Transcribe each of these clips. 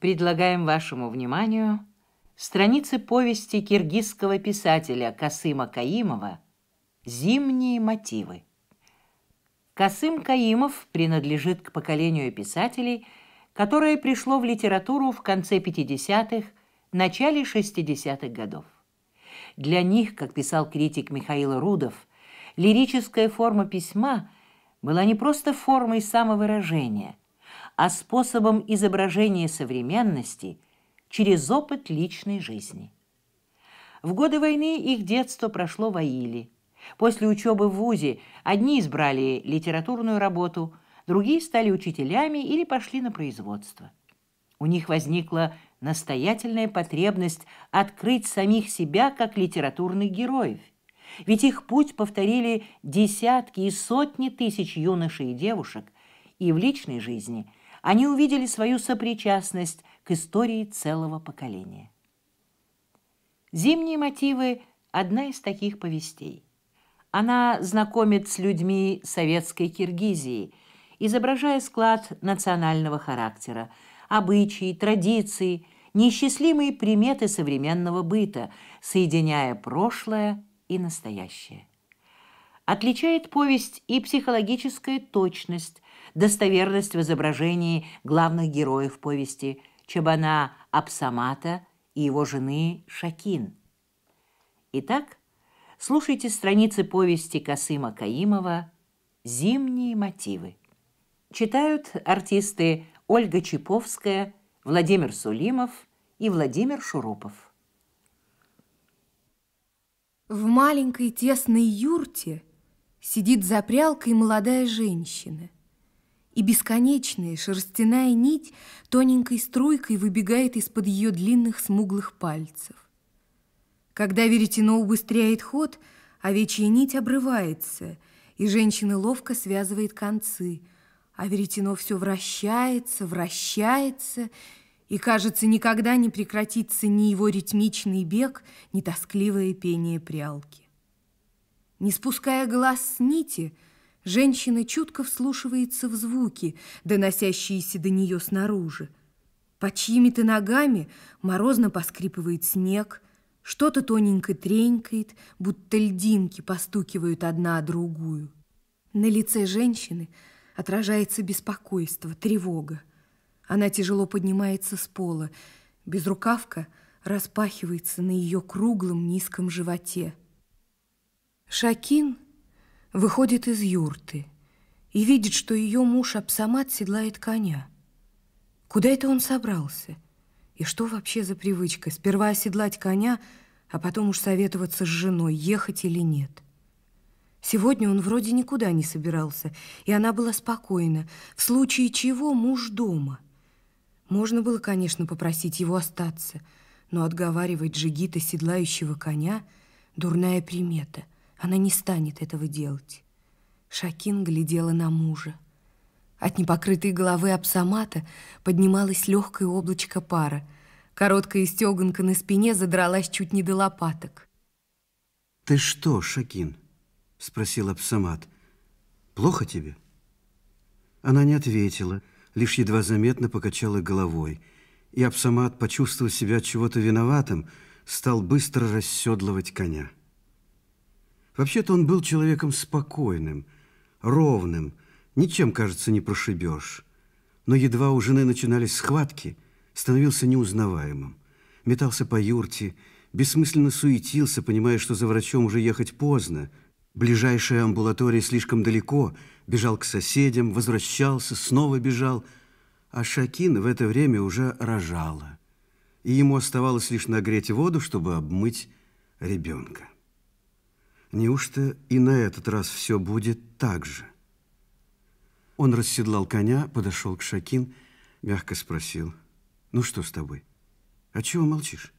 предлагаем вашему вниманию страницы повести киргизского писателя Касыма Каимова «Зимние мотивы». Касым Каимов принадлежит к поколению писателей, которое пришло в литературу в конце 50-х, начале 60-х годов. Для них, как писал критик Михаил Рудов, лирическая форма письма была не просто формой самовыражения – а способом изображения современности через опыт личной жизни. В годы войны их детство прошло в Аиле. После учебы в ВУЗе одни избрали литературную работу, другие стали учителями или пошли на производство. У них возникла настоятельная потребность открыть самих себя как литературных героев. Ведь их путь повторили десятки и сотни тысяч юношей и девушек и в личной жизни, они увидели свою сопричастность к истории целого поколения. «Зимние мотивы» — одна из таких повестей. Она знакомит с людьми советской Киргизии, изображая склад национального характера, обычаи, традиции, неисчислимые приметы современного быта, соединяя прошлое и настоящее отличает повесть и психологическая точность, достоверность в изображении главных героев повести Чабана Абсамата и его жены Шакин. Итак, слушайте страницы повести Касыма Каимова «Зимние мотивы». Читают артисты Ольга Чиповская, Владимир Сулимов и Владимир Шурупов. В маленькой тесной юрте сидит за прялкой молодая женщина. И бесконечная шерстяная нить тоненькой струйкой выбегает из-под ее длинных смуглых пальцев. Когда веретено убыстряет ход, овечья нить обрывается, и женщина ловко связывает концы, а веретено все вращается, вращается, и, кажется, никогда не прекратится ни его ритмичный бег, ни тоскливое пение прялки. Не спуская глаз с нити, женщина чутко вслушивается в звуки, доносящиеся до нее снаружи. По чьими-то ногами морозно поскрипывает снег, что-то тоненько тренькает, будто льдинки постукивают одна о другую. На лице женщины отражается беспокойство, тревога. Она тяжело поднимается с пола, безрукавка распахивается на ее круглом низком животе. Шакин выходит из юрты и видит, что ее муж Абсамат седлает коня. Куда это он собрался? И что вообще за привычка? Сперва оседлать коня, а потом уж советоваться с женой, ехать или нет. Сегодня он вроде никуда не собирался, и она была спокойна, в случае чего муж дома. Можно было, конечно, попросить его остаться, но отговаривать джигита, седлающего коня, дурная примета – она не станет этого делать. Шакин глядела на мужа. От непокрытой головы Апсамата поднималось легкое облачко пара. Короткая стеганка на спине задралась чуть не до лопаток. «Ты что, Шакин?» — спросил Апсамат. «Плохо тебе?» Она не ответила, лишь едва заметно покачала головой. И Апсамат, почувствовав себя чего-то виноватым, стал быстро расседлывать коня. Вообще-то он был человеком спокойным, ровным, ничем, кажется, не прошибешь. Но едва у жены начинались схватки, становился неузнаваемым. Метался по юрте, бессмысленно суетился, понимая, что за врачом уже ехать поздно. Ближайшая амбулатория слишком далеко, бежал к соседям, возвращался, снова бежал. А Шакин в это время уже рожала. И ему оставалось лишь нагреть воду, чтобы обмыть ребенка. Неужто и на этот раз все будет так же? Он расседлал коня, подошел к Шакин, мягко спросил. «Ну что с тобой? А чего молчишь?»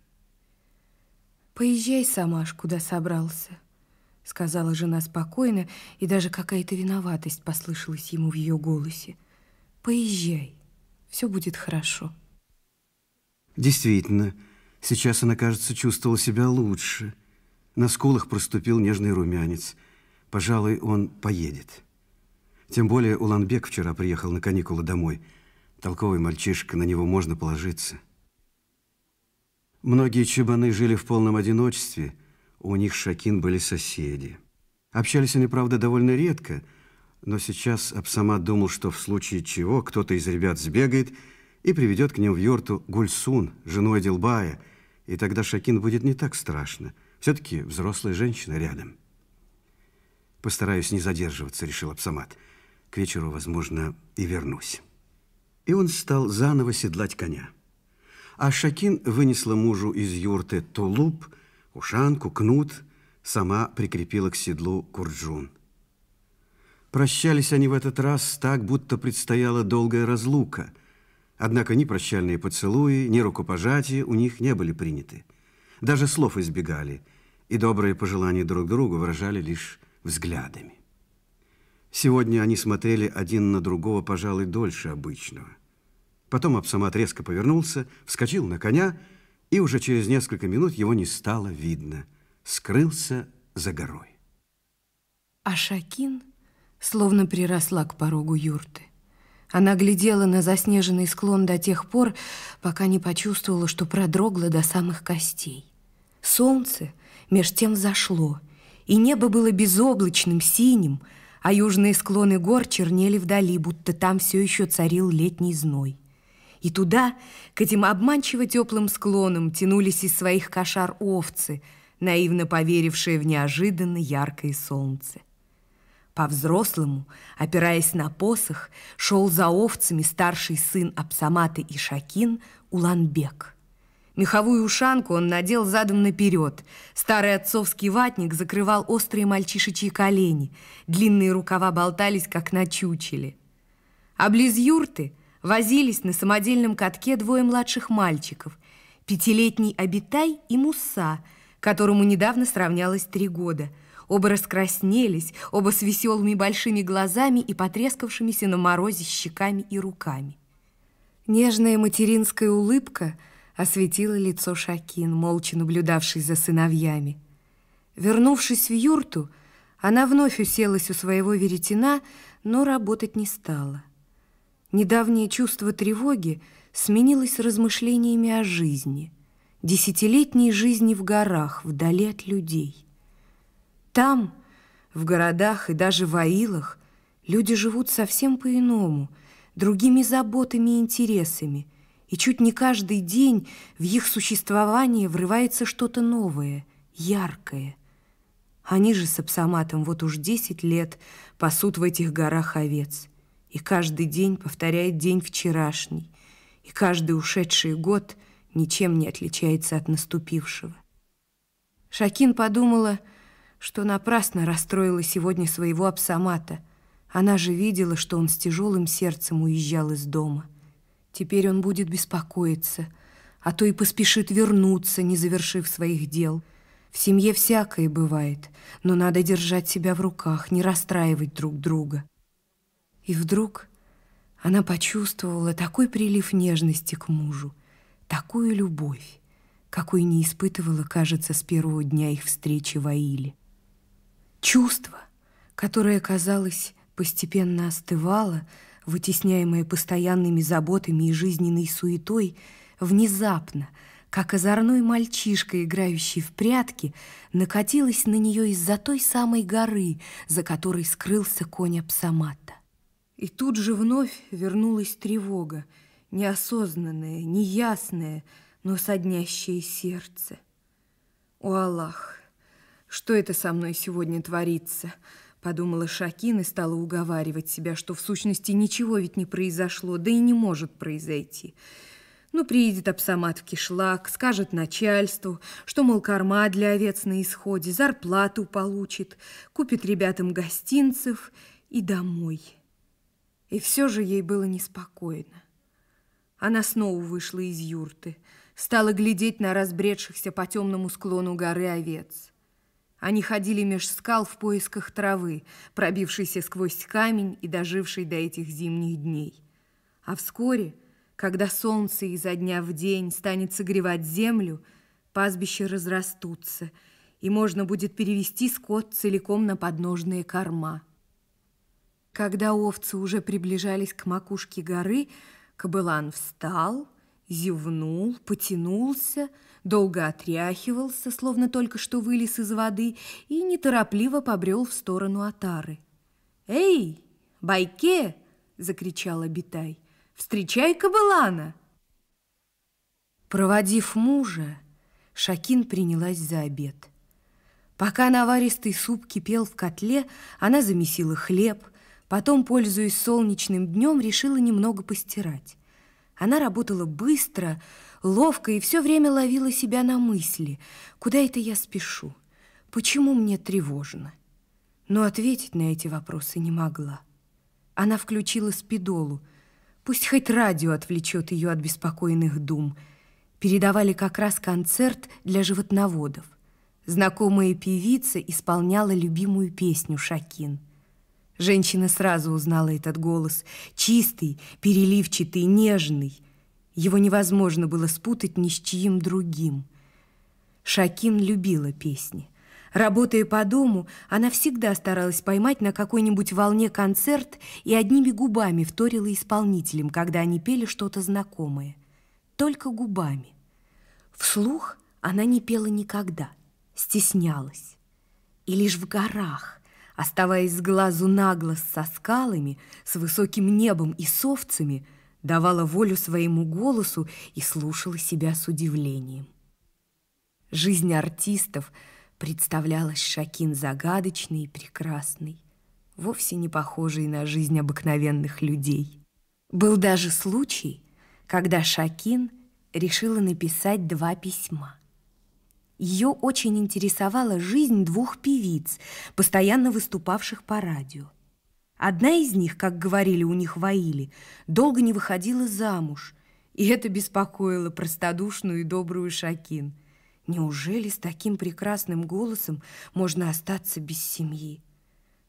«Поезжай сам аж, куда собрался», — сказала жена спокойно, и даже какая-то виноватость послышалась ему в ее голосе. «Поезжай, все будет хорошо». Действительно, сейчас она, кажется, чувствовала себя лучше — на скулах проступил нежный румянец. Пожалуй, он поедет. Тем более Уланбек вчера приехал на каникулы домой. Толковый мальчишка, на него можно положиться. Многие чебаны жили в полном одиночестве. У них Шакин были соседи. Общались они, правда, довольно редко, но сейчас Абсама думал, что в случае чего кто-то из ребят сбегает и приведет к ним в юрту Гульсун, жену Адилбая, и тогда Шакин будет не так страшно – все-таки взрослая женщина рядом. Постараюсь не задерживаться, решил Апсамат. К вечеру, возможно, и вернусь. И он стал заново седлать коня. А Шакин вынесла мужу из юрты тулуп, ушанку, кнут, сама прикрепила к седлу курджун. Прощались они в этот раз так, будто предстояла долгая разлука. Однако ни прощальные поцелуи, ни рукопожатия у них не были приняты – даже слов избегали, и добрые пожелания друг другу выражали лишь взглядами. Сегодня они смотрели один на другого, пожалуй, дольше обычного. Потом Апсамат резко повернулся, вскочил на коня, и уже через несколько минут его не стало видно. Скрылся за горой. А Шакин словно приросла к порогу юрты. Она глядела на заснеженный склон до тех пор, пока не почувствовала, что продрогла до самых костей. Солнце меж тем зашло, и небо было безоблачным, синим, а южные склоны гор чернели вдали, будто там все еще царил летний зной. И туда, к этим обманчиво теплым склонам, тянулись из своих кошар овцы, наивно поверившие в неожиданно яркое солнце. По-взрослому, опираясь на посох, шел за овцами старший сын Апсаматы и Шакин Уланбек. Меховую ушанку он надел задом наперед. Старый отцовский ватник закрывал острые мальчишечьи колени. Длинные рукава болтались, как на чучеле. А близ юрты возились на самодельном катке двое младших мальчиков. Пятилетний Абитай и Муса, которому недавно сравнялось три года – Оба раскраснелись, оба с веселыми большими глазами и потрескавшимися на морозе щеками и руками. Нежная материнская улыбка осветила лицо Шакин, молча наблюдавший за сыновьями. Вернувшись в юрту, она вновь уселась у своего веретена, но работать не стала. Недавнее чувство тревоги сменилось размышлениями о жизни, десятилетней жизни в горах, вдали от людей – там, в городах и даже в аилах, люди живут совсем по-иному, другими заботами и интересами, и чуть не каждый день в их существование врывается что-то новое, яркое. Они же с Апсаматом вот уж десять лет пасут в этих горах овец, и каждый день повторяет день вчерашний, и каждый ушедший год ничем не отличается от наступившего. Шакин подумала – что напрасно расстроила сегодня своего Апсамата. Она же видела, что он с тяжелым сердцем уезжал из дома. Теперь он будет беспокоиться, а то и поспешит вернуться, не завершив своих дел. В семье всякое бывает, но надо держать себя в руках, не расстраивать друг друга. И вдруг она почувствовала такой прилив нежности к мужу, такую любовь, какой не испытывала, кажется, с первого дня их встречи в Аиле. Чувство, которое, казалось, постепенно остывало, вытесняемое постоянными заботами и жизненной суетой, внезапно, как озорной мальчишка, играющий в прятки, накатилось на нее из-за той самой горы, за которой скрылся конь Апсамата. И тут же вновь вернулась тревога, неосознанная, неясная, но соднящее сердце. О, Аллах! Что это со мной сегодня творится? Подумала Шакин и стала уговаривать себя, что в сущности ничего ведь не произошло, да и не может произойти. Ну, приедет обсомат в кишлак, скажет начальству, что, мол, корма для овец на исходе, зарплату получит, купит ребятам гостинцев и домой. И все же ей было неспокойно. Она снова вышла из юрты, стала глядеть на разбредшихся по темному склону горы овец – они ходили меж скал в поисках травы, пробившейся сквозь камень и дожившей до этих зимних дней. А вскоре, когда солнце изо дня в день станет согревать землю, пастбища разрастутся, и можно будет перевести скот целиком на подножные корма. Когда овцы уже приближались к макушке горы, кобылан встал – зевнул, потянулся, долго отряхивался, словно только что вылез из воды, и неторопливо побрел в сторону атары. «Эй, байке!» – закричал Абитай. «Встречай кабалана!» Проводив мужа, Шакин принялась за обед. Пока наваристый суп кипел в котле, она замесила хлеб, потом, пользуясь солнечным днем, решила немного постирать. Она работала быстро, ловко и все время ловила себя на мысли. Куда это я спешу? Почему мне тревожно? Но ответить на эти вопросы не могла. Она включила спидолу. Пусть хоть радио отвлечет ее от беспокойных дум. Передавали как раз концерт для животноводов. Знакомая певица исполняла любимую песню Шакин – Женщина сразу узнала этот голос. Чистый, переливчатый, нежный. Его невозможно было спутать ни с чьим другим. Шакин любила песни. Работая по дому, она всегда старалась поймать на какой-нибудь волне концерт и одними губами вторила исполнителям, когда они пели что-то знакомое. Только губами. Вслух она не пела никогда, стеснялась. И лишь в горах – оставаясь с глазу на глаз со скалами, с высоким небом и совцами, давала волю своему голосу и слушала себя с удивлением. Жизнь артистов представлялась Шакин загадочной и прекрасной, вовсе не похожей на жизнь обыкновенных людей. Был даже случай, когда Шакин решила написать два письма – ее очень интересовала жизнь двух певиц, постоянно выступавших по радио. Одна из них, как говорили у них воили, долго не выходила замуж, и это беспокоило простодушную и добрую Шакин. Неужели с таким прекрасным голосом можно остаться без семьи?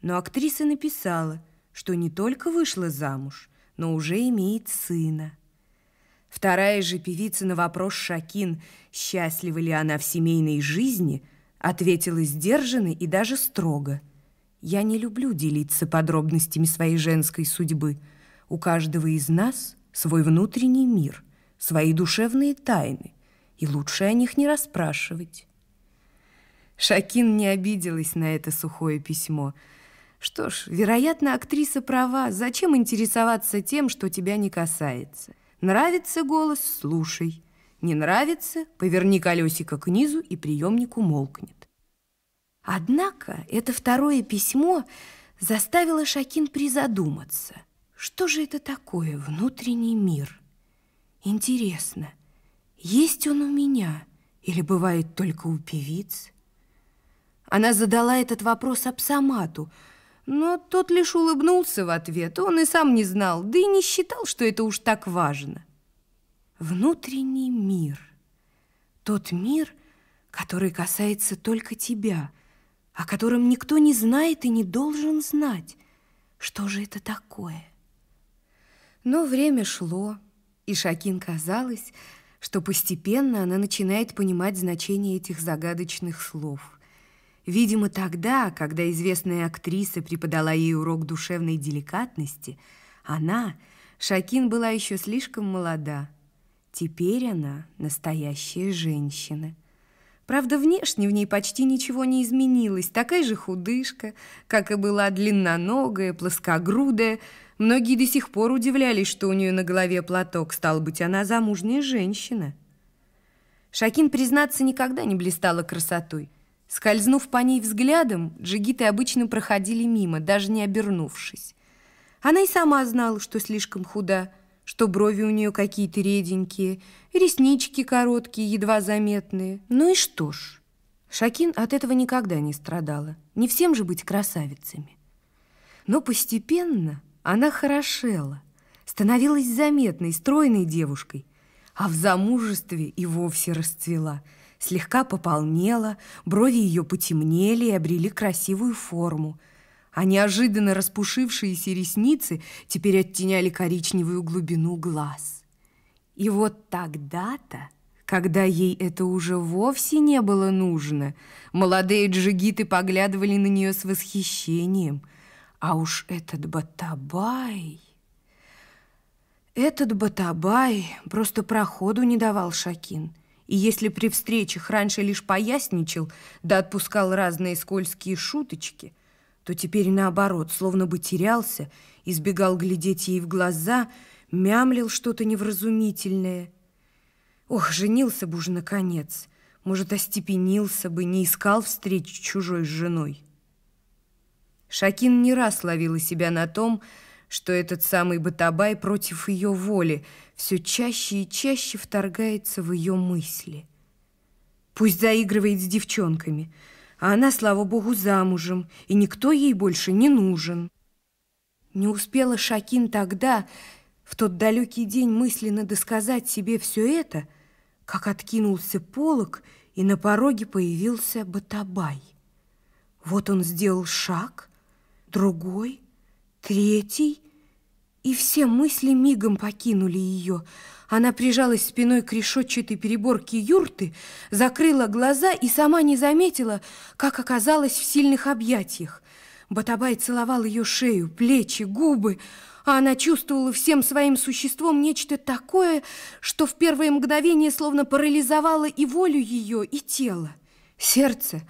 Но актриса написала, что не только вышла замуж, но уже имеет сына. Вторая же певица на вопрос Шакин, счастлива ли она в семейной жизни, ответила сдержанно и даже строго. «Я не люблю делиться подробностями своей женской судьбы. У каждого из нас свой внутренний мир, свои душевные тайны, и лучше о них не расспрашивать». Шакин не обиделась на это сухое письмо. Что ж, вероятно, актриса права. Зачем интересоваться тем, что тебя не касается? Нравится голос – слушай. Не нравится – поверни колесико к низу, и приемник умолкнет. Однако это второе письмо заставило Шакин призадуматься. Что же это такое внутренний мир? Интересно, есть он у меня или бывает только у певиц? Она задала этот вопрос Апсамату – но тот лишь улыбнулся в ответ. Он и сам не знал, да и не считал, что это уж так важно. Внутренний мир. Тот мир, который касается только тебя, о котором никто не знает и не должен знать. Что же это такое? Но время шло, и Шакин казалось, что постепенно она начинает понимать значение этих загадочных слов – Видимо, тогда, когда известная актриса преподала ей урок душевной деликатности, она, Шакин, была еще слишком молода. Теперь она настоящая женщина. Правда, внешне в ней почти ничего не изменилось. Такая же худышка, как и была длинноногая, плоскогрудая. Многие до сих пор удивлялись, что у нее на голове платок. Стало быть, она замужняя женщина. Шакин, признаться, никогда не блистала красотой – Скользнув по ней взглядом, джигиты обычно проходили мимо, даже не обернувшись. Она и сама знала, что слишком худа, что брови у нее какие-то реденькие, реснички короткие, едва заметные. Ну и что ж, Шакин от этого никогда не страдала. Не всем же быть красавицами. Но постепенно она хорошела, становилась заметной, стройной девушкой, а в замужестве и вовсе расцвела – слегка пополнела, брови ее потемнели и обрели красивую форму, а неожиданно распушившиеся ресницы теперь оттеняли коричневую глубину глаз. И вот тогда-то, когда ей это уже вовсе не было нужно, молодые джигиты поглядывали на нее с восхищением. А уж этот Батабай... Этот Батабай просто проходу не давал Шакин и если при встречах раньше лишь поясничал, да отпускал разные скользкие шуточки, то теперь наоборот, словно бы терялся, избегал глядеть ей в глаза, мямлил что-то невразумительное. Ох, женился бы уже наконец, может, остепенился бы, не искал встреч чужой с женой. Шакин не раз ловила себя на том, что что этот самый Батабай против ее воли все чаще и чаще вторгается в ее мысли. Пусть заигрывает с девчонками, а она, слава богу, замужем, и никто ей больше не нужен. Не успела Шакин тогда, в тот далекий день, мысленно досказать себе все это, как откинулся полог, и на пороге появился Батабай. Вот он сделал шаг, другой — третий, и все мысли мигом покинули ее. Она прижалась спиной к решетчатой переборке юрты, закрыла глаза и сама не заметила, как оказалась в сильных объятиях. Батабай целовал ее шею, плечи, губы, а она чувствовала всем своим существом нечто такое, что в первое мгновение словно парализовало и волю ее, и тело. Сердце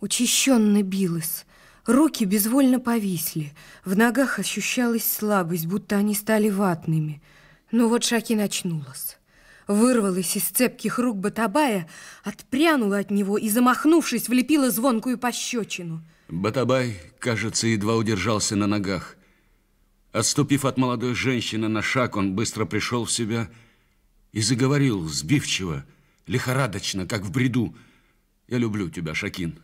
учащенно билось, Руки безвольно повисли, в ногах ощущалась слабость, будто они стали ватными. Но ну вот шаки начнулось, Вырвалась из цепких рук Батабая, отпрянула от него и, замахнувшись, влепила звонкую пощечину. Батабай, кажется, едва удержался на ногах. Отступив от молодой женщины на шаг, он быстро пришел в себя и заговорил сбивчиво, лихорадочно, как в бреду. «Я люблю тебя, Шакин.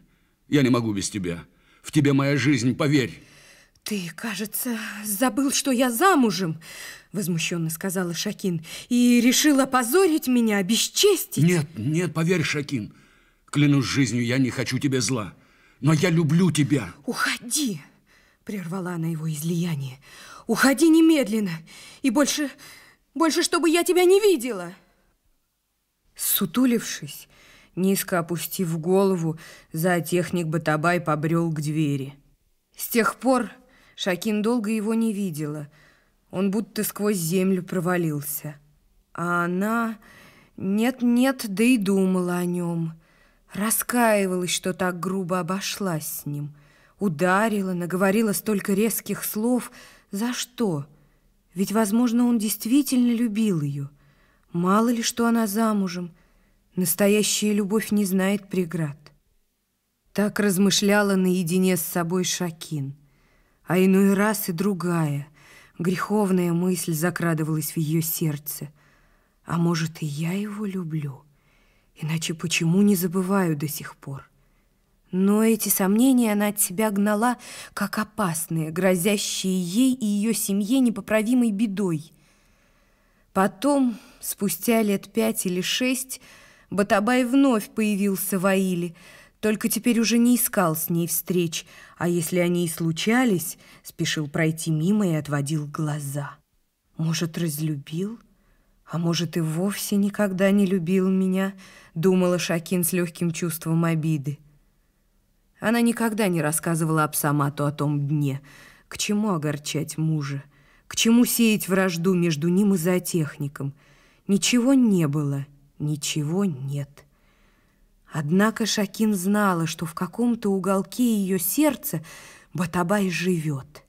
Я не могу без тебя». В тебе моя жизнь, поверь. Ты, кажется, забыл, что я замужем, возмущенно сказала Шакин, и решила позорить меня, обесчестить. Нет, нет, поверь, Шакин, клянусь жизнью, я не хочу тебе зла, но я люблю тебя. Уходи, прервала она его излияние. Уходи немедленно и больше, больше, чтобы я тебя не видела. Сутулившись, Низко опустив голову, зоотехник Батабай побрел к двери. С тех пор Шакин долго его не видела. Он будто сквозь землю провалился. А она нет-нет, да и думала о нем. Раскаивалась, что так грубо обошлась с ним. Ударила, наговорила столько резких слов. За что? Ведь, возможно, он действительно любил ее. Мало ли, что она замужем – Настоящая любовь не знает преград. Так размышляла наедине с собой Шакин. А иной раз и другая, греховная мысль закрадывалась в ее сердце. А может, и я его люблю? Иначе почему не забываю до сих пор? Но эти сомнения она от себя гнала, как опасные, грозящие ей и ее семье непоправимой бедой. Потом, спустя лет пять или шесть, Батабай вновь появился в Аиле, только теперь уже не искал с ней встреч, а если они и случались, спешил пройти мимо и отводил глаза. Может, разлюбил? А может, и вовсе никогда не любил меня, думала Шакин с легким чувством обиды. Она никогда не рассказывала Апсамату о том дне, к чему огорчать мужа, к чему сеять вражду между ним и зоотехником. Ничего не было — Ничего нет. Однако Шакин знала, что в каком-то уголке ее сердца Батабай живет.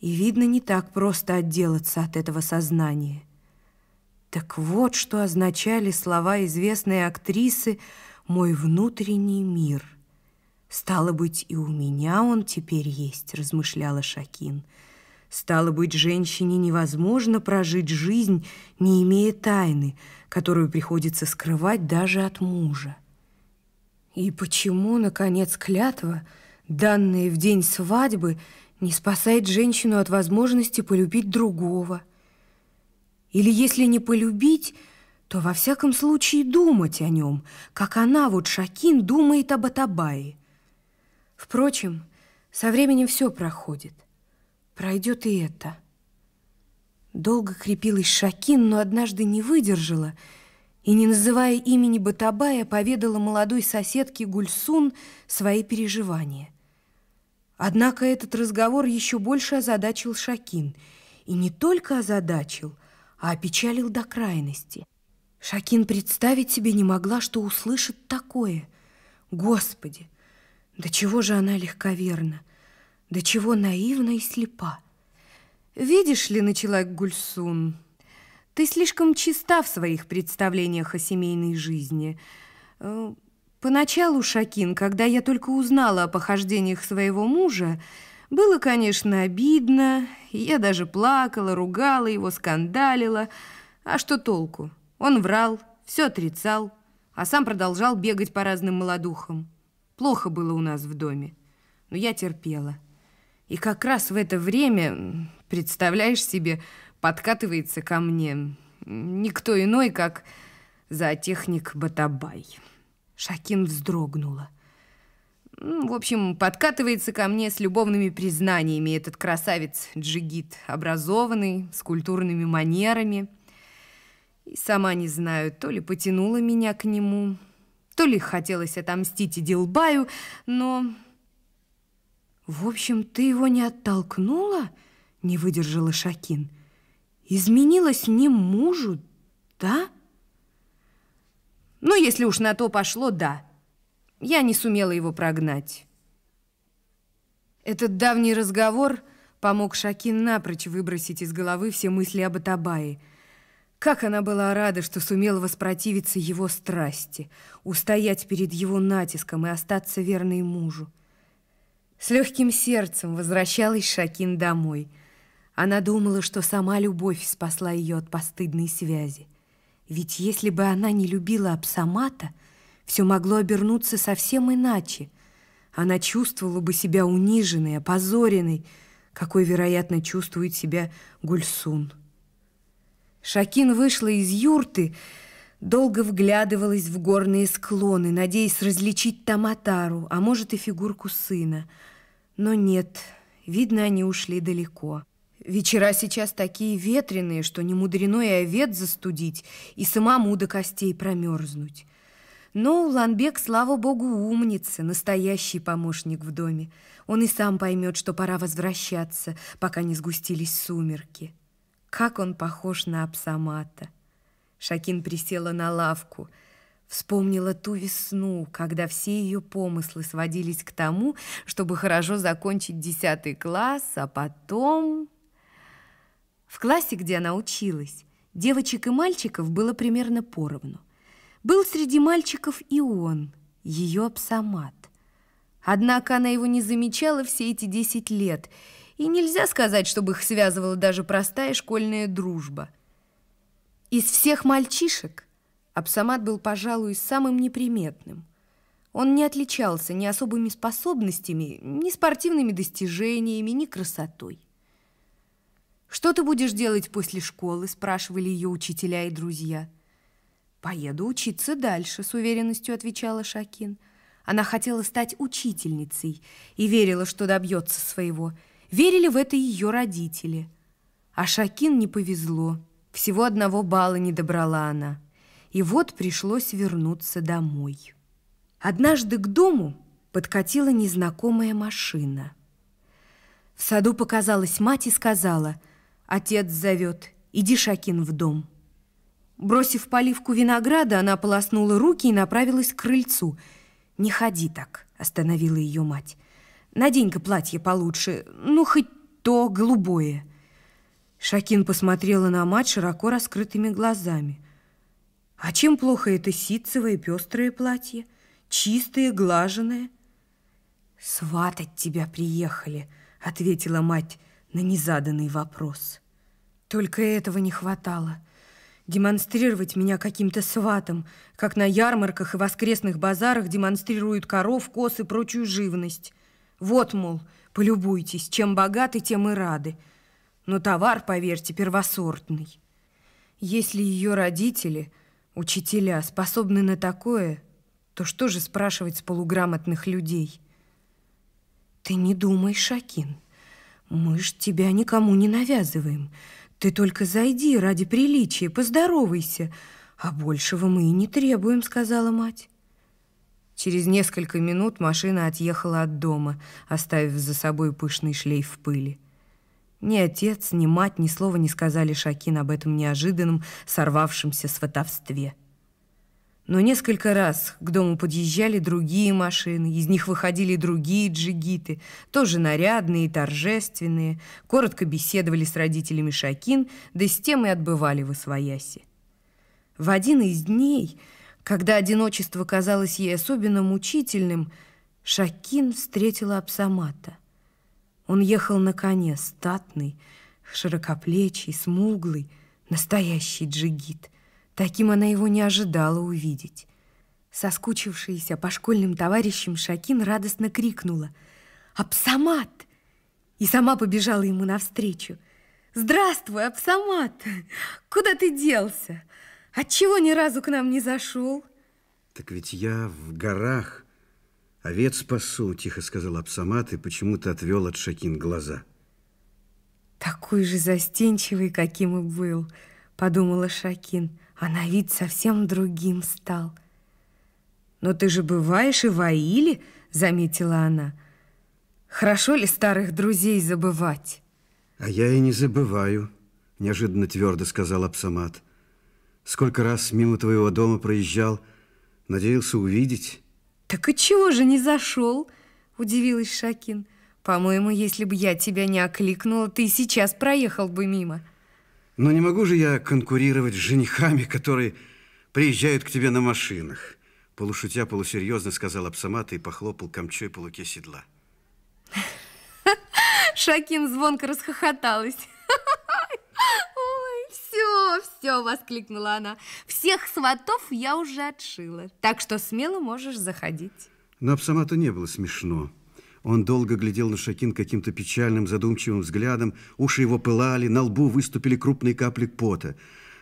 И, видно, не так просто отделаться от этого сознания. Так вот, что означали слова известной актрисы «мой внутренний мир». «Стало быть, и у меня он теперь есть», — размышляла Шакин. «Стало быть, женщине невозможно прожить жизнь, не имея тайны, которую приходится скрывать даже от мужа. И почему, наконец, клятва, данная в день свадьбы, не спасает женщину от возможности полюбить другого? Или если не полюбить, то во всяком случае думать о нем, как она, вот Шакин, думает об Атабае. Впрочем, со временем все проходит. Пройдет и это – Долго крепилась Шакин, но однажды не выдержала и, не называя имени Батабая, поведала молодой соседке Гульсун свои переживания. Однако этот разговор еще больше озадачил Шакин. И не только озадачил, а опечалил до крайности. Шакин представить себе не могла, что услышит такое. Господи, до чего же она легковерна, до чего наивна и слепа. «Видишь ли, — начала Гульсун, — ты слишком чиста в своих представлениях о семейной жизни. Э, поначалу, Шакин, когда я только узнала о похождениях своего мужа, было, конечно, обидно, я даже плакала, ругала его, скандалила. А что толку? Он врал, все отрицал, а сам продолжал бегать по разным молодухам. Плохо было у нас в доме, но я терпела. И как раз в это время Представляешь себе, подкатывается ко мне никто иной, как зоотехник Батабай. Шакин вздрогнула. В общем, подкатывается ко мне с любовными признаниями этот красавец Джигит, образованный, с культурными манерами. И сама не знаю, то ли потянула меня к нему, то ли хотелось отомстить и Идилбаю, но... В общем, ты его не оттолкнула? — не выдержала Шакин. Изменилась не мужу, да? Ну, если уж на то пошло, да. Я не сумела его прогнать. Этот давний разговор помог Шакин напрочь выбросить из головы все мысли об Атабае. Как она была рада, что сумела воспротивиться его страсти, устоять перед его натиском и остаться верной мужу. С легким сердцем возвращалась Шакин домой – она думала, что сама любовь спасла ее от постыдной связи. Ведь если бы она не любила Апсамата, все могло обернуться совсем иначе. Она чувствовала бы себя униженной, опозоренной, какой, вероятно, чувствует себя Гульсун. Шакин вышла из юрты, долго вглядывалась в горные склоны, надеясь различить там Атару, а может и фигурку сына. Но нет, видно, они ушли далеко. Вечера сейчас такие ветреные, что не мудрено и овет застудить, и самому до костей промерзнуть. Но ну, Уланбек, слава богу, умница, настоящий помощник в доме. Он и сам поймет, что пора возвращаться, пока не сгустились сумерки. Как он похож на Апсамата. Шакин присела на лавку – Вспомнила ту весну, когда все ее помыслы сводились к тому, чтобы хорошо закончить десятый класс, а потом... В классе, где она училась, девочек и мальчиков было примерно поровну. Был среди мальчиков и он, ее псомат. Однако она его не замечала все эти десять лет, и нельзя сказать, чтобы их связывала даже простая школьная дружба. Из всех мальчишек Апсамат был, пожалуй, самым неприметным. Он не отличался ни особыми способностями, ни спортивными достижениями, ни красотой. «Что ты будешь делать после школы?» – спрашивали ее учителя и друзья. «Поеду учиться дальше», – с уверенностью отвечала Шакин. Она хотела стать учительницей и верила, что добьется своего. Верили в это ее родители. А Шакин не повезло. Всего одного балла не добрала она. И вот пришлось вернуться домой. Однажды к дому подкатила незнакомая машина. В саду показалась мать и сказала – Отец зовет. Иди, Шакин, в дом. Бросив поливку винограда, она полоснула руки и направилась к крыльцу. «Не ходи так», — остановила ее мать. «Надень-ка платье получше, ну, хоть то голубое». Шакин посмотрела на мать широко раскрытыми глазами. «А чем плохо это ситцевое пестрое платье? Чистое, глаженное?» «Сватать тебя приехали», — ответила мать на незаданный вопрос. Только этого не хватало. Демонстрировать меня каким-то сватом, как на ярмарках и воскресных базарах демонстрируют коров, коз и прочую живность. Вот, мол, полюбуйтесь, чем богаты, тем и рады. Но товар, поверьте, первосортный. Если ее родители, учителя, способны на такое, то что же спрашивать с полуграмотных людей? Ты не думай, Шакин. Мы ж тебя никому не навязываем. Ты только зайди ради приличия, поздоровайся. А большего мы и не требуем, сказала мать. Через несколько минут машина отъехала от дома, оставив за собой пышный шлейф пыли. Ни отец, ни мать ни слова не сказали Шакин об этом неожиданном, сорвавшемся сватовстве. Но несколько раз к дому подъезжали другие машины, из них выходили другие джигиты, тоже нарядные и торжественные, коротко беседовали с родителями Шакин, да с тем и отбывали в Освояси. В один из дней, когда одиночество казалось ей особенно мучительным, Шакин встретила Апсамата. Он ехал на коне, статный, широкоплечий, смуглый, настоящий джигит – Таким она его не ожидала увидеть. Соскучившаяся по школьным товарищам Шакин радостно крикнула «Апсамат!» и сама побежала ему навстречу. «Здравствуй, Апсамат! Куда ты делся? Отчего ни разу к нам не зашел?» «Так ведь я в горах овец спасу, тихо сказал Апсамат и почему-то отвел от Шакин глаза. «Такой же застенчивый, каким и был», — подумала Шакин а на вид совсем другим стал. «Но ты же бываешь и в Аиле», — заметила она. «Хорошо ли старых друзей забывать?» «А я и не забываю», — неожиданно твердо сказал Апсамат. «Сколько раз мимо твоего дома проезжал, надеялся увидеть». «Так и чего же не зашел?» — удивилась Шакин. «По-моему, если бы я тебя не окликнула, ты сейчас проехал бы мимо». Но не могу же я конкурировать с женихами, которые приезжают к тебе на машинах. Полушутя, полусерьезно сказал Апсамат и похлопал камчой по луке седла. Шакин звонко расхохоталась. Ой, все, все, воскликнула она. Всех сватов я уже отшила, так что смело можешь заходить. Но Апсамату не было смешно. Он долго глядел на Шакин каким-то печальным, задумчивым взглядом. Уши его пылали, на лбу выступили крупные капли пота.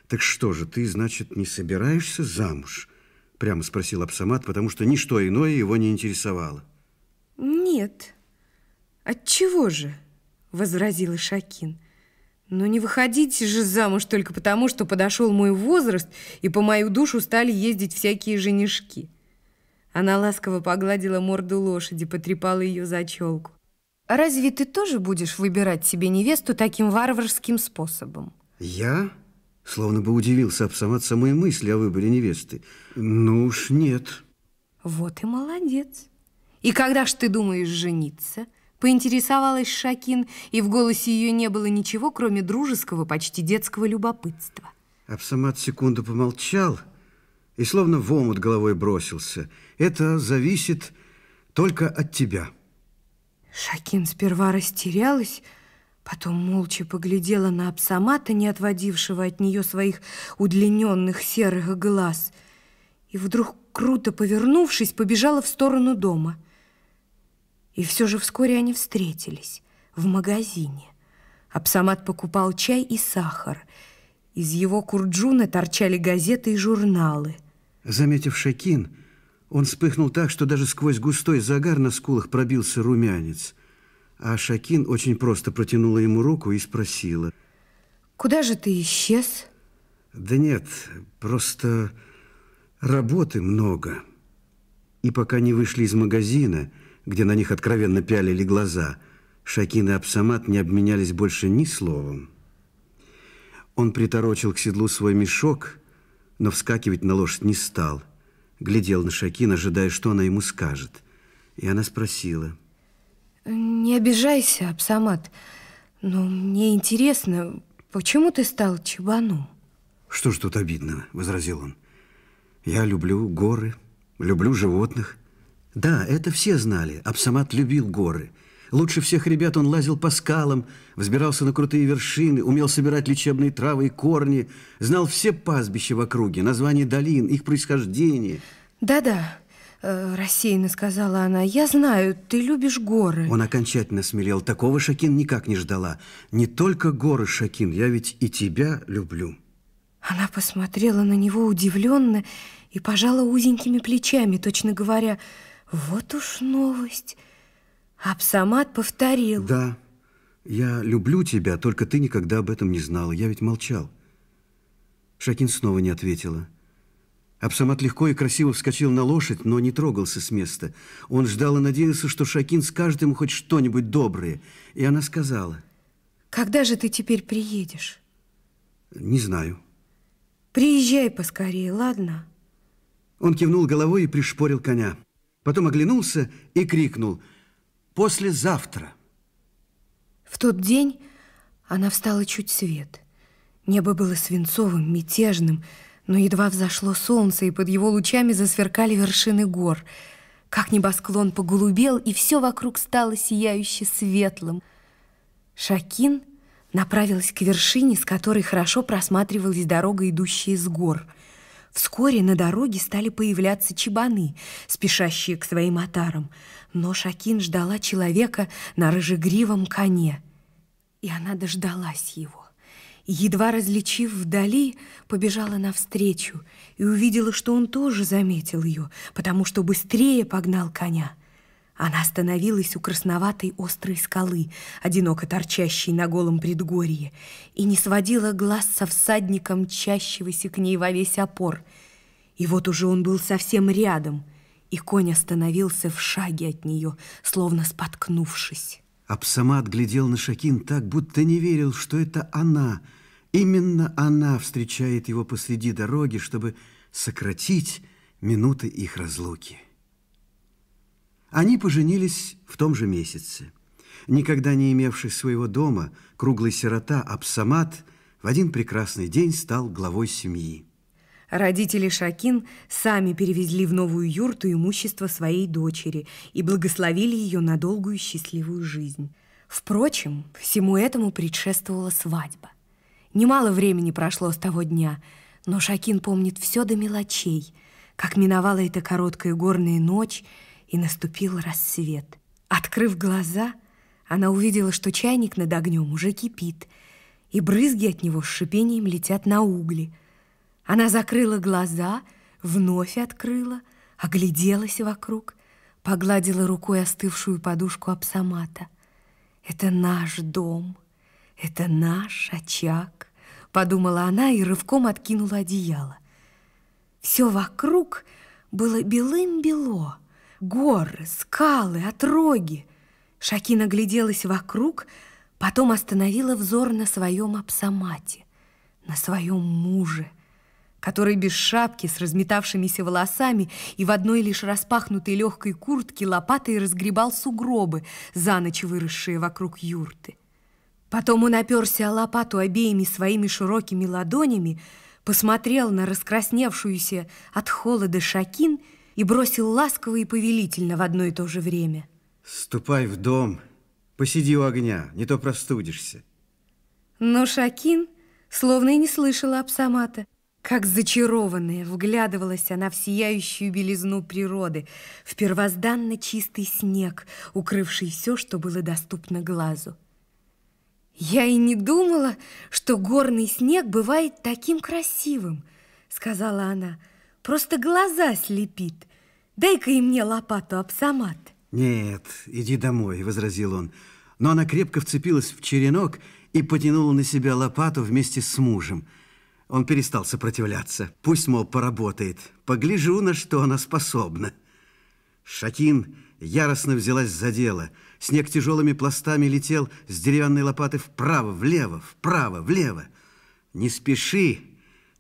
«Так что же, ты, значит, не собираешься замуж?» Прямо спросил Абсамат, потому что ничто иное его не интересовало. «Нет. Отчего же?» – возразила Шакин. Но «Ну, не выходите же замуж только потому, что подошел мой возраст, и по мою душу стали ездить всякие женишки». Она ласково погладила морду лошади, потрепала ее за челку. «Разве ты тоже будешь выбирать себе невесту таким варварским способом?» «Я?» Словно бы удивился сам самой мысли о выборе невесты. «Ну уж нет». «Вот и молодец. И когда ж ты думаешь жениться?» Поинтересовалась Шакин, и в голосе ее не было ничего, кроме дружеского, почти детского любопытства. Абсамат секунду помолчал, — и словно в омут головой бросился. Это зависит только от тебя. Шакин сперва растерялась, потом молча поглядела на Апсамата, не отводившего от нее своих удлиненных серых глаз, и вдруг, круто повернувшись, побежала в сторону дома. И все же вскоре они встретились в магазине. Апсамат покупал чай и сахар. Из его курджуна торчали газеты и журналы – Заметив Шакин, он вспыхнул так, что даже сквозь густой загар на скулах пробился румянец. А Шакин очень просто протянула ему руку и спросила. «Куда же ты исчез?» «Да нет, просто работы много». И пока не вышли из магазина, где на них откровенно пялили глаза, Шакин и Апсамат не обменялись больше ни словом. Он приторочил к седлу свой мешок – но вскакивать на лошадь не стал. Глядел на Шакин, ожидая, что она ему скажет. И она спросила. «Не обижайся, Абсамат, но мне интересно, почему ты стал чебану?» «Что ж тут обидного?» – возразил он. «Я люблю горы, люблю животных». Да, это все знали. Абсамат любил горы – Лучше всех ребят он лазил по скалам, взбирался на крутые вершины, умел собирать лечебные травы и корни, знал все пастбища в округе, названия долин, их происхождение. Да-да, э, рассеянно сказала она, я знаю, ты любишь горы. Он окончательно смелел, такого Шакин никак не ждала. Не только горы, Шакин, я ведь и тебя люблю. Она посмотрела на него удивленно и пожала узенькими плечами, точно говоря, вот уж новость – Абсамат повторил. Да, я люблю тебя, только ты никогда об этом не знала. Я ведь молчал. Шакин снова не ответила. Абсамат легко и красиво вскочил на лошадь, но не трогался с места. Он ждал и надеялся, что Шакин скажет ему хоть что-нибудь доброе. И она сказала. Когда же ты теперь приедешь? Не знаю. Приезжай поскорее, ладно? Он кивнул головой и пришпорил коня. Потом оглянулся и крикнул – послезавтра. В тот день она встала чуть свет. Небо было свинцовым, мятежным, но едва взошло солнце, и под его лучами засверкали вершины гор. Как небосклон поголубел, и все вокруг стало сияюще светлым. Шакин направилась к вершине, с которой хорошо просматривалась дорога, идущая из гор. Вскоре на дороге стали появляться чебаны, спешащие к своим отарам. Но Шакин ждала человека на рыжегривом коне, и она дождалась его. едва различив вдали, побежала навстречу и увидела, что он тоже заметил ее, потому что быстрее погнал коня. Она остановилась у красноватой острой скалы, одиноко торчащей на голом предгорье, и не сводила глаз со всадником, чащегося к ней во весь опор. И вот уже он был совсем рядом — и конь остановился в шаге от нее, словно споткнувшись. Апсамат глядел на Шакин так, будто не верил, что это она, именно она встречает его посреди дороги, чтобы сократить минуты их разлуки. Они поженились в том же месяце. Никогда не имевший своего дома, круглый сирота Апсамат в один прекрасный день стал главой семьи. Родители Шакин сами перевезли в новую юрту имущество своей дочери и благословили ее на долгую счастливую жизнь. Впрочем, всему этому предшествовала свадьба. Немало времени прошло с того дня, но Шакин помнит все до мелочей, как миновала эта короткая горная ночь и наступил рассвет. Открыв глаза, она увидела, что чайник над огнем уже кипит, и брызги от него с шипением летят на угли – она закрыла глаза, вновь открыла, огляделась вокруг, погладила рукой остывшую подушку апсамата. «Это наш дом, это наш очаг», — подумала она и рывком откинула одеяло. Все вокруг было белым-бело. Горы, скалы, отроги. Шакина гляделась вокруг, потом остановила взор на своем апсамате, на своем муже — который без шапки, с разметавшимися волосами и в одной лишь распахнутой легкой куртке лопатой разгребал сугробы, за ночь выросшие вокруг юрты. Потом он оперся о лопату обеими своими широкими ладонями, посмотрел на раскрасневшуюся от холода Шакин и бросил ласково и повелительно в одно и то же время. «Ступай в дом, посиди у огня, не то простудишься». Но Шакин словно и не слышала Апсамата – как зачарованная вглядывалась она в сияющую белизну природы, в первозданно чистый снег, укрывший все, что было доступно глазу. «Я и не думала, что горный снег бывает таким красивым», — сказала она. «Просто глаза слепит. Дай-ка и мне лопату обсамат». «Нет, иди домой», — возразил он. Но она крепко вцепилась в черенок и потянула на себя лопату вместе с мужем — он перестал сопротивляться. Пусть, мол, поработает. Погляжу, на что она способна. Шакин яростно взялась за дело. Снег тяжелыми пластами летел с деревянной лопаты вправо, влево, вправо, влево. «Не спеши,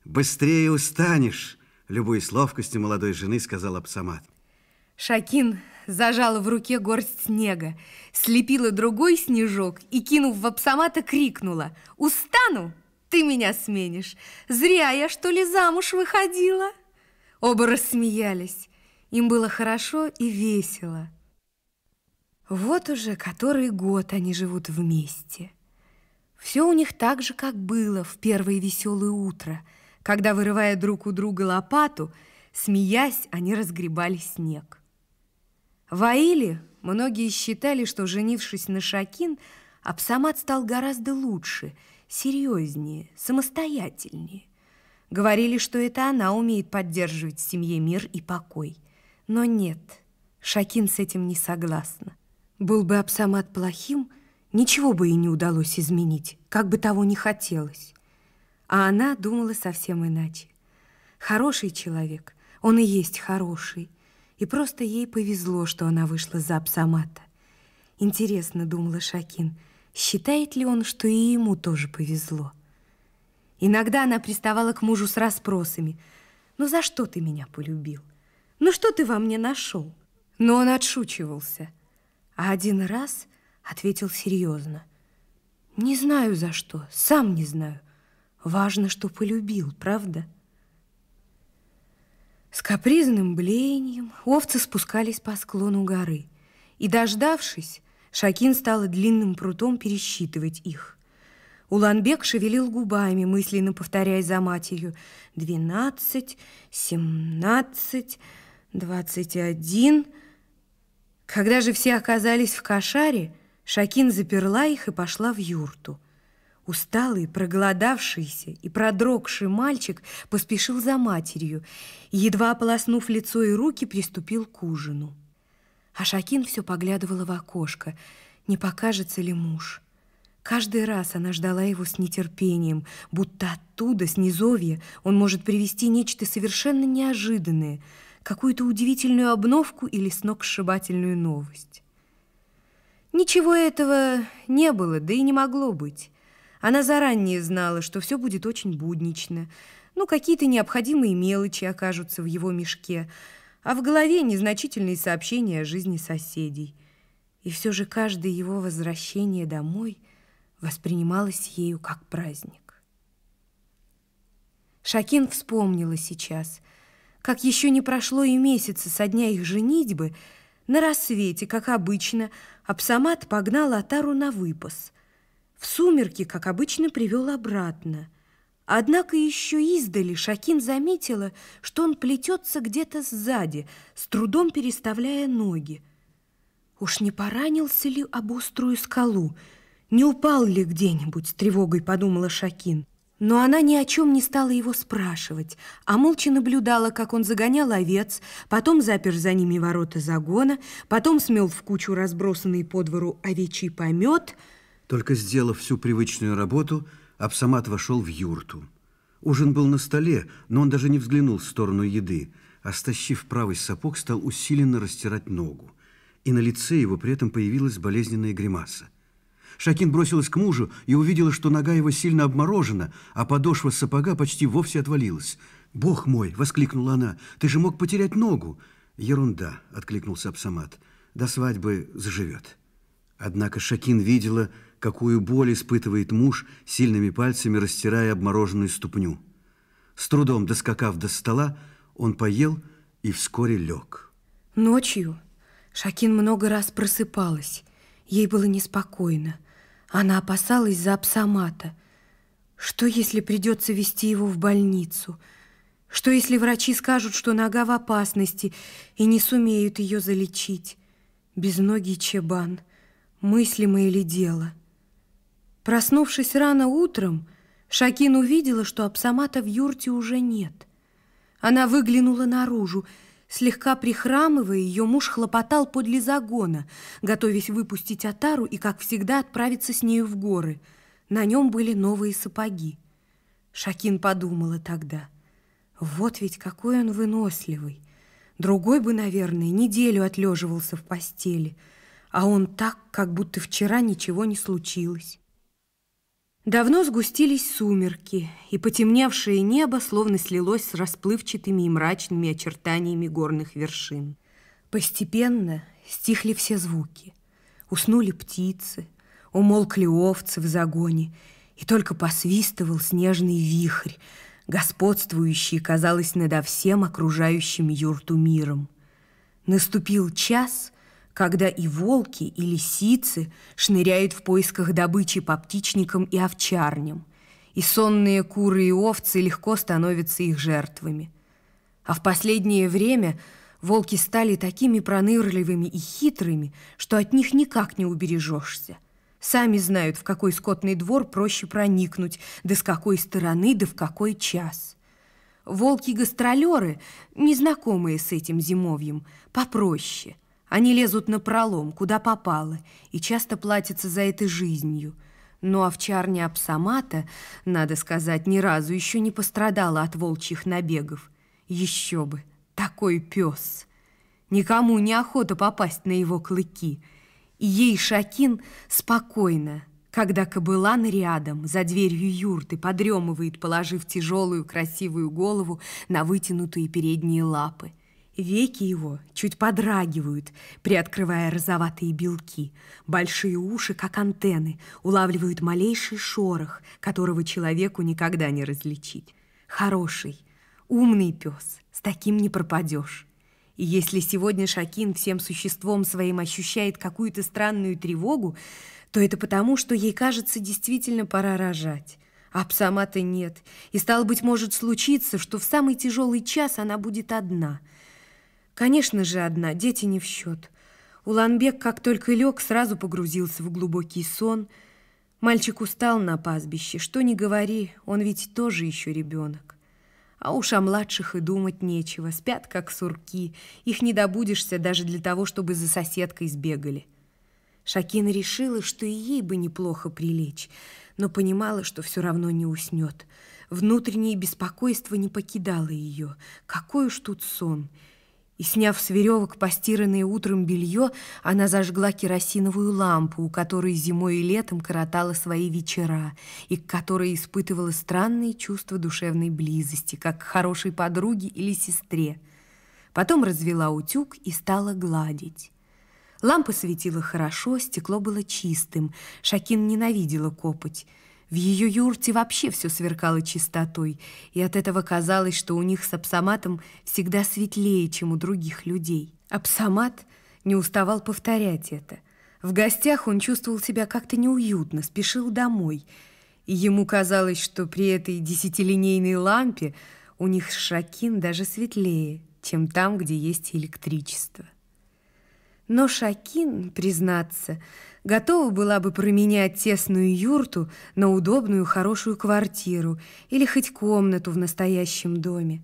быстрее устанешь», — любуясь ловкостью молодой жены сказал Апсамат. Шакин зажала в руке горсть снега, слепила другой снежок и, кинув в Апсамата, крикнула «Устану!» ты меня сменишь. Зря я, что ли, замуж выходила?» Оба рассмеялись. Им было хорошо и весело. Вот уже который год они живут вместе. Все у них так же, как было в первое веселое утро, когда, вырывая друг у друга лопату, смеясь, они разгребали снег. В Аиле многие считали, что, женившись на Шакин, Абсамат стал гораздо лучше – серьезнее, самостоятельнее. Говорили, что это она умеет поддерживать в семье мир и покой. Но нет, Шакин с этим не согласна. Был бы Абсамат плохим, ничего бы и не удалось изменить, как бы того ни хотелось. А она думала совсем иначе. Хороший человек, он и есть хороший. И просто ей повезло, что она вышла за Абсамата. Интересно, думала Шакин, — считает ли он, что и ему тоже повезло. Иногда она приставала к мужу с расспросами. «Ну за что ты меня полюбил? Ну что ты во мне нашел?» Но он отшучивался. А один раз ответил серьезно. «Не знаю за что, сам не знаю. Важно, что полюбил, правда?» С капризным блеянием овцы спускались по склону горы. И, дождавшись, Шакин стала длинным прутом пересчитывать их. Уланбек шевелил губами, мысленно повторяя за матерью. «Двенадцать, семнадцать, двадцать один...» Когда же все оказались в кошаре, Шакин заперла их и пошла в юрту. Усталый, проголодавшийся и продрогший мальчик поспешил за матерью и, едва ополоснув лицо и руки, приступил к ужину а Шакин все поглядывала в окошко, не покажется ли муж. Каждый раз она ждала его с нетерпением, будто оттуда, с низовья, он может привести нечто совершенно неожиданное, какую-то удивительную обновку или сногсшибательную новость. Ничего этого не было, да и не могло быть. Она заранее знала, что все будет очень буднично, ну, какие-то необходимые мелочи окажутся в его мешке – а в голове незначительные сообщения о жизни соседей. И все же каждое его возвращение домой воспринималось ею как праздник. Шакин вспомнила сейчас, как еще не прошло и месяца со дня их женитьбы, на рассвете, как обычно, Апсамат погнал Атару на выпас. В сумерки, как обычно, привел обратно. Однако еще издали Шакин заметила, что он плетется где-то сзади, с трудом переставляя ноги. Уж не поранился ли об острую скалу? Не упал ли где-нибудь, с тревогой подумала Шакин. Но она ни о чем не стала его спрашивать, а молча наблюдала, как он загонял овец, потом запер за ними ворота загона, потом смел в кучу разбросанный по двору овечий помет. Только сделав всю привычную работу – Абсамат вошел в юрту. Ужин был на столе, но он даже не взглянул в сторону еды, а, стащив правый сапог, стал усиленно растирать ногу. И на лице его при этом появилась болезненная гримаса. Шакин бросилась к мужу и увидела, что нога его сильно обморожена, а подошва сапога почти вовсе отвалилась. «Бог мой!» — воскликнула она. «Ты же мог потерять ногу!» «Ерунда!» — откликнулся Абсамат. «До свадьбы заживет!» Однако Шакин видела, какую боль испытывает муж, сильными пальцами растирая обмороженную ступню. С трудом доскакав до стола, он поел и вскоре лег. Ночью Шакин много раз просыпалась. Ей было неспокойно. Она опасалась за Апсамата. Что, если придется вести его в больницу? Что, если врачи скажут, что нога в опасности и не сумеют ее залечить? Безногий чебан – мыслимо или дело. Проснувшись рано утром, Шакин увидела, что Апсамата в юрте уже нет. Она выглянула наружу. Слегка прихрамывая, ее муж хлопотал подле загона, готовясь выпустить Атару и, как всегда, отправиться с нею в горы. На нем были новые сапоги. Шакин подумала тогда. Вот ведь какой он выносливый. Другой бы, наверное, неделю отлеживался в постели – а он так, как будто вчера ничего не случилось. Давно сгустились сумерки, и потемневшее небо словно слилось с расплывчатыми и мрачными очертаниями горных вершин. Постепенно стихли все звуки. Уснули птицы, умолкли овцы в загоне, и только посвистывал снежный вихрь, господствующий, казалось, надо всем окружающим юрту миром. Наступил час, когда и волки, и лисицы шныряют в поисках добычи по птичникам и овчарням, и сонные куры и овцы легко становятся их жертвами. А в последнее время волки стали такими пронырливыми и хитрыми, что от них никак не убережешься. Сами знают, в какой скотный двор проще проникнуть, да с какой стороны, да в какой час. Волки-гастролеры, незнакомые с этим зимовьем, попроще – они лезут на пролом, куда попало, и часто платятся за это жизнью. Но овчарня Апсамата, надо сказать, ни разу еще не пострадала от волчьих набегов. Еще бы, такой пес! Никому не охота попасть на его клыки. И ей Шакин спокойно, когда кобылан рядом, за дверью юрты, подремывает, положив тяжелую красивую голову на вытянутые передние лапы – Веки его чуть подрагивают, приоткрывая розоватые белки. Большие уши, как антенны, улавливают малейший шорох, которого человеку никогда не различить. Хороший, умный пес, с таким не пропадешь. И если сегодня Шакин всем существом своим ощущает какую-то странную тревогу, то это потому, что ей кажется, действительно пора рожать. А псама-то нет. И, стало быть, может случиться, что в самый тяжелый час она будет одна – Конечно же, одна, дети не в счет. Уланбек, как только лег, сразу погрузился в глубокий сон. Мальчик устал на пастбище. Что ни говори, он ведь тоже еще ребенок. А уж о младших и думать нечего. Спят, как сурки. Их не добудешься даже для того, чтобы за соседкой сбегали. Шакина решила, что и ей бы неплохо прилечь, но понимала, что все равно не уснет. Внутреннее беспокойство не покидало ее. Какой уж тут сон! — и, сняв с веревок постиранное утром белье, она зажгла керосиновую лампу, у которой зимой и летом коротала свои вечера, и к которой испытывала странные чувства душевной близости, как к хорошей подруге или сестре. Потом развела утюг и стала гладить. Лампа светила хорошо, стекло было чистым. Шакин ненавидела копоть. В ее юрте вообще все сверкало чистотой, и от этого казалось, что у них с Апсаматом всегда светлее, чем у других людей. Апсамат не уставал повторять это. В гостях он чувствовал себя как-то неуютно, спешил домой. И ему казалось, что при этой десятилинейной лампе у них шакин даже светлее, чем там, где есть электричество. Но шакин, признаться, готова была бы променять тесную юрту на удобную хорошую квартиру или хоть комнату в настоящем доме.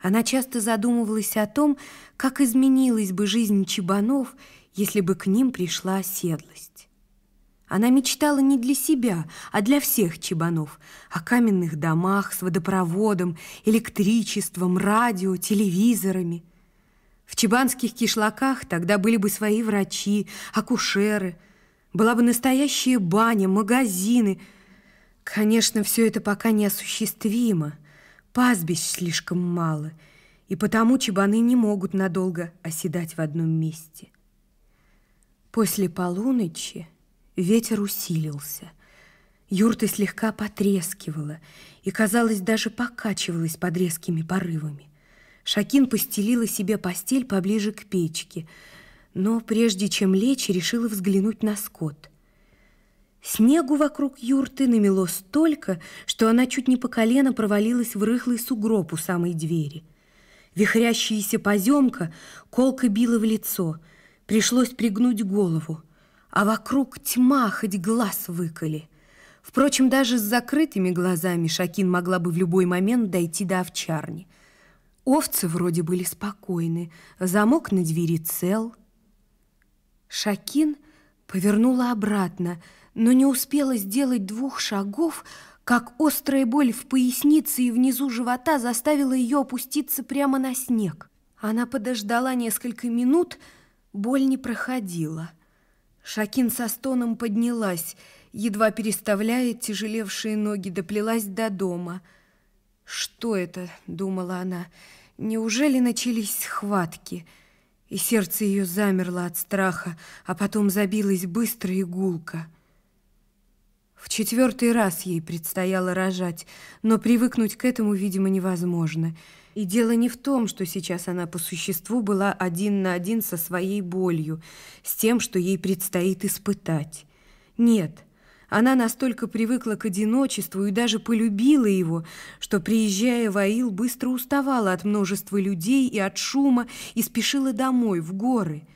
Она часто задумывалась о том, как изменилась бы жизнь чебанов, если бы к ним пришла оседлость. Она мечтала не для себя, а для всех чебанов, о каменных домах с водопроводом, электричеством, радио, телевизорами. В чебанских кишлаках тогда были бы свои врачи, акушеры – была бы настоящая баня, магазины. Конечно, все это пока неосуществимо. Пастбищ слишком мало, и потому чебаны не могут надолго оседать в одном месте. После полуночи ветер усилился. Юрта слегка потрескивала и, казалось, даже покачивалась под резкими порывами. Шакин постелила себе постель поближе к печке – но прежде чем лечь, решила взглянуть на скот. Снегу вокруг юрты намело столько, что она чуть не по колено провалилась в рыхлый сугроб у самой двери. Вихрящаяся поземка колко била в лицо, пришлось пригнуть голову, а вокруг тьма хоть глаз выколи. Впрочем, даже с закрытыми глазами Шакин могла бы в любой момент дойти до овчарни. Овцы вроде были спокойны, замок на двери цел — Шакин повернула обратно, но не успела сделать двух шагов, как острая боль в пояснице и внизу живота заставила ее опуститься прямо на снег. Она подождала несколько минут, боль не проходила. Шакин со стоном поднялась, едва переставляя тяжелевшие ноги, доплелась до дома. «Что это?» – думала она. «Неужели начались схватки?» и сердце ее замерло от страха, а потом забилась быстрая и В четвертый раз ей предстояло рожать, но привыкнуть к этому, видимо, невозможно. И дело не в том, что сейчас она по существу была один на один со своей болью, с тем, что ей предстоит испытать. Нет, она настолько привыкла к одиночеству и даже полюбила его, что, приезжая в Аил, быстро уставала от множества людей и от шума и спешила домой, в горы.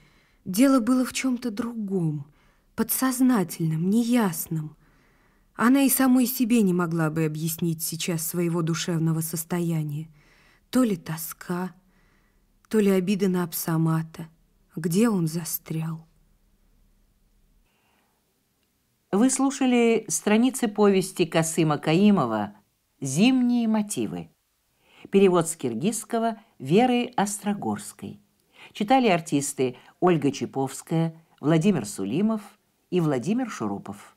Дело было в чем-то другом, подсознательном, неясном. Она и самой себе не могла бы объяснить сейчас своего душевного состояния. То ли тоска, то ли обида на Апсамата. Где он застрял? Вы слушали страницы повести Касыма Каимова «Зимние мотивы». Перевод с киргизского Веры Острогорской. Читали артисты Ольга Чаповская, Владимир Сулимов и Владимир Шурупов.